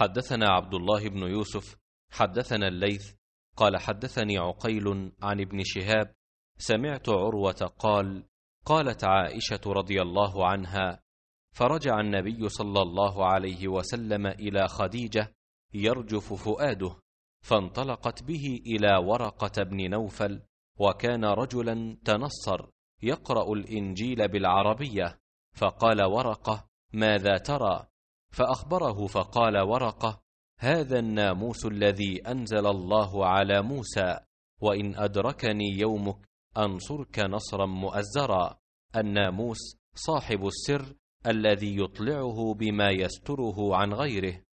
حدثنا عبد الله بن يوسف حدثنا الليث قال حدثني عقيل عن ابن شهاب سمعت عروه قال قالت عائشه رضي الله عنها فرجع النبي صلى الله عليه وسلم الى خديجه يرجف فؤاده فانطلقت به الى ورقه بن نوفل وكان رجلا تنصر يقرا الانجيل بالعربيه فقال ورقه ماذا ترى فأخبره فقال ورقة هذا الناموس الذي أنزل الله على موسى وإن أدركني يومك أنصرك نصرا مؤزرا الناموس صاحب السر الذي يطلعه بما يستره عن غيره